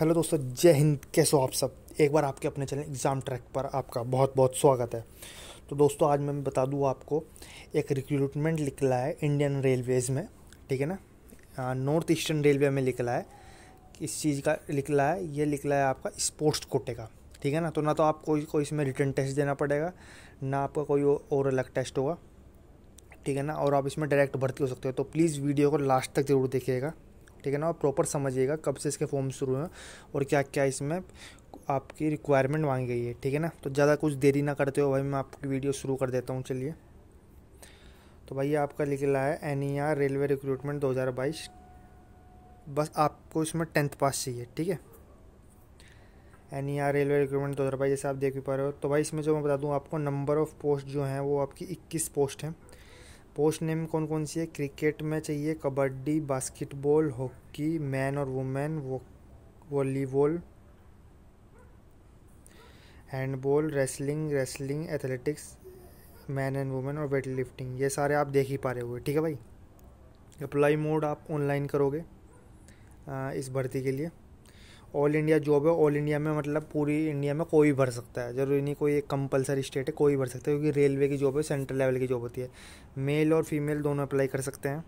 hello दोस्तों जय हिंद कैसे हो आप सब एक बार आपके अपने चैनल एग्ज़ाम ट्रैक पर आपका बहुत बहुत स्वागत है तो दोस्तों आज मैं बता दूँ आपको एक रिक्रूटमेंट निकला है इंडियन रेलवेज़ में ठीक है ना नॉर्थ ईस्टर्न रेलवे में निकला है इस चीज़ का निकला है ये निकला है आपका स्पोर्ट्स कोटे का ठीक है ना तो ना तो आपको कोई, कोई इसमें रिटर्न टेस्ट देना पड़ेगा ना आपका कोई और अलग टेस्ट होगा ठीक है ना और आप इसमें डायरेक्ट भर्ती हो सकते हो तो प्लीज़ वीडियो को लास्ट तक ज़रूर देखिएगा ठीक है ना और प्रॉपर समझिएगा कब से इसके फॉर्म शुरू हैं और क्या क्या इसमें आपकी रिक्वायरमेंट मांगी गई है ठीक है ना तो ज़्यादा कुछ देरी ना करते हो भाई मैं आपकी वीडियो शुरू कर देता हूँ चलिए तो भाई आपका निकला है एन आर रेलवे रिक्रूटमेंट दो बस आपको इसमें टेंथ पास चाहिए ठीक है N E R railway recruitment दो हज़ार बाईस जैसे आप देख भी पा रहे हो तो भाई इसमें जो मैं बता दूँ आपको नंबर ऑफ़ पोस्ट जो हैं वो आपकी इक्कीस पोस्ट हैं पोस्ट नेम कौन कौन सी है क्रिकेट में चाहिए कबड्डी बास्केटबॉल हॉकी मैन और women volleyball handball wrestling wrestling athletics men and women और वेट लिफ्टिंग ये सारे आप देख ही पा रहे हो ठीक है भाई अप्लाई मोड आप ऑनलाइन करोगे इस भर्ती के लिए ऑल इंडिया जॉब है ऑल इंडिया में मतलब पूरी इंडिया में कोई भर सकता है जरूरी नहीं कोई एक कंपलसरी स्टेट है कोई भर सकता है क्योंकि रेलवे की जॉब है सेंट्रल लेवल की जॉब होती है मेल और फीमेल दोनों अप्लाई कर सकते हैं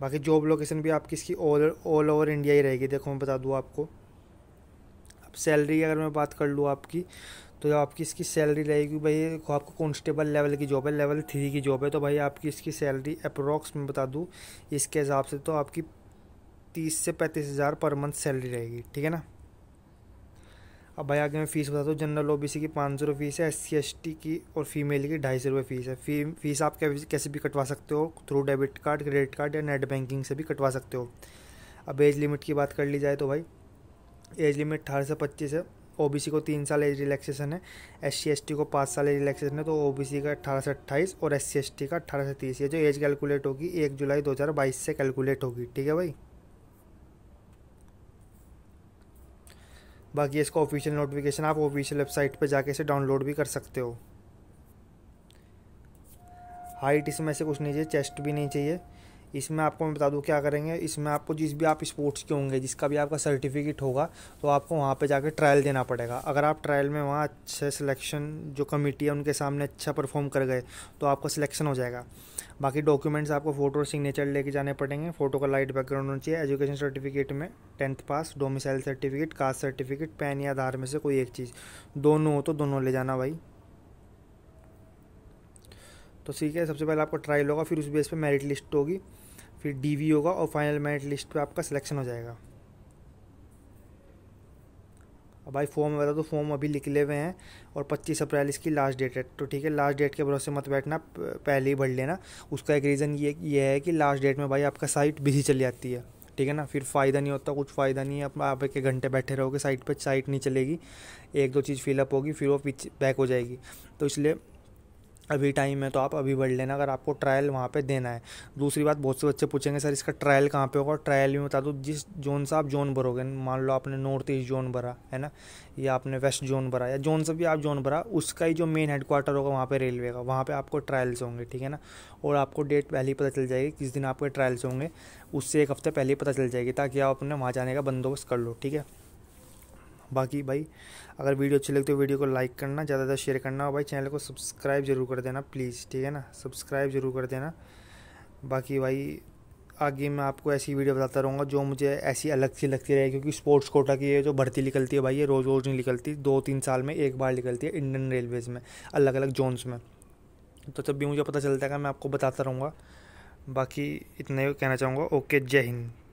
बाकी जॉब लोकेशन भी आपकी इसकी ऑल ऑल ओवर इंडिया ही रहेगी देखो मैं बता दूँ आपको अब सैलरी अगर मैं बात कर लूँ आपकी तो आपकी इसकी सैलरी रहेगी भाई आपको कॉन्स्टेबल लेवल की जॉब है लेवल थ्री की जॉब है तो भाई आपकी इसकी सैलरी अप्रॉक्स में बता दूँ इसके हिसाब से तो आपकी तीस से पैंतीस हज़ार पर मंथ सैलरी रहेगी ठीक है ना अब भाई आगे मैं फ़ीस बता दूँ जनरल ओबीसी की पाँच सौ रुपये फ़ीस है एस सी एस टी की और फीमेल की ढाई सौ रुपये फ़ीस है फी फीस आप कैसे भी कटवा सकते हो through debit card credit card या नेट बैंकिंग से भी कटवा सकते हो अब एज लिमिट की बात कर ली जाए तो भाई एज लिमिट अठारह से पच्चीस है ओबीसी को तीन साल एज रिलैक्सेशन है एस सी को पाँच साल एज रिलैक्सेशन है तो ओबीसी का अट्ठारह से अट्ठाईस और एस सी का अट्ठारह से तीस ये जो एज कैलकुलेट होगी एक जुलाई दो हज़ार बाईस से कैलकुलेट होगी ठीक है भाई बाकी इसका ऑफिशियल नोटिफिकेशन आप ऑफिशियल वेबसाइट पर जाके इसे डाउनलोड भी कर सकते हो हाइट इसमें से कुछ नहीं चाहिए चेस्ट भी नहीं चाहिए इसमें आपको मैं बता दूँ क्या करेंगे इसमें आपको जिस भी आप स्पोर्ट्स के होंगे जिसका भी आपका सर्टिफिकेट होगा तो आपको वहाँ पे जाकर ट्रायल देना पड़ेगा अगर आप ट्रायल में वहाँ अच्छे सिलेक्शन जो कमेटी है उनके सामने अच्छा परफॉर्म कर गए तो आपका सिलेक्शन हो जाएगा बाकी डॉक्यूमेंट्स आपको फ़ोटो और सिग्नेचर लेके जाने पड़ेंगे फ़ोटो का लाइट बैकग्राउंड होना चाहिए एजुकेशन सर्टिफिकेट में tenth pass domicile certificate caste certificate PAN या आधार में से कोई एक चीज़ दोनों हो तो दोनों ले जाना भाई तो ठीक है सबसे पहले आपका ट्रायल होगा फिर उस बेस पे मेरिट लिस्ट होगी फिर डीवी होगा और फाइनल मेरिट लिस्ट पे आपका सिलेक्शन हो जाएगा अब भाई फॉर्म वगैरह तो फॉर्म अभी निकले हुए हैं और 25 अप्रैल इसकी लास्ट डेट है तो ठीक है लास्ट डेट के भरोसे मत बैठना पहले ही भर लेना उसका एक रीज़न ये ये है कि लास्ट डेट में भाई आपका साइट बिजी चली जाती है ठीक है ना फिर फ़ायदा नहीं होता कुछ फ़ायदा नहीं है आप आप एक घंटे बैठे रहोगे साइट पर साइट नहीं चलेगी एक दो चीज़ फिलअप होगी फिर वो पीछे बैक हो जाएगी तो इसलिए अभी टाइम है तो आप अभी बढ़ लेना अगर आपको ट्रायल वहाँ पे देना है दूसरी बात बहुत से बच्चे पूछेंगे सर इसका ट्रायल कहाँ पे होगा ट्रायल भी बता दो जिस जोन से आप जोन भरोगे मान लो आपने नॉर्थ ईस्ट जोन भरा है ना या आपने वेस्ट जोन भरा या जोन से भी आप जोन भरा उसका ही जो मेन हेडक्वार्टर होगा वहाँ पर रेलवे का वहाँ पर आपको ट्रायल्स होंगे ठीक है ना और आपको डेट पहले ही पता चल जाएगी किस दिन आपके ट्रायल्स होंगे उससे एक हफ्ते पहले ही पता चल जाएगी ताकि आप अपने वहाँ जाने का बंदोबस्त कर लो ठीक है बाकी भाई अगर वीडियो अच्छी लगती है वीडियो को लाइक करना ज़्यादा ज़्यादा शेयर करना और भाई चैनल को सब्सक्राइब जरूर कर देना प्लीज़ ठीक है ना सब्सक्राइब जरूर कर देना बाकी भाई आगे मैं आपको ऐसी वीडियो बताता रहूँगा जो मुझे ऐसी अलग सी लगती रहे क्योंकि स्पोर्ट्स कोटा की ये जो भर्ती निकलती है भाई ये रोज़ रोज़ नहीं निकलती दो तीन साल में एक बार निकलती है इंडियन रेलवेज़ में अलग अलग जोन्स में तो तब भी मुझे पता चलता है मैं आपको बताता रहूँगा बाकी इतना ही कहना चाहूँगा ओके जय हिंद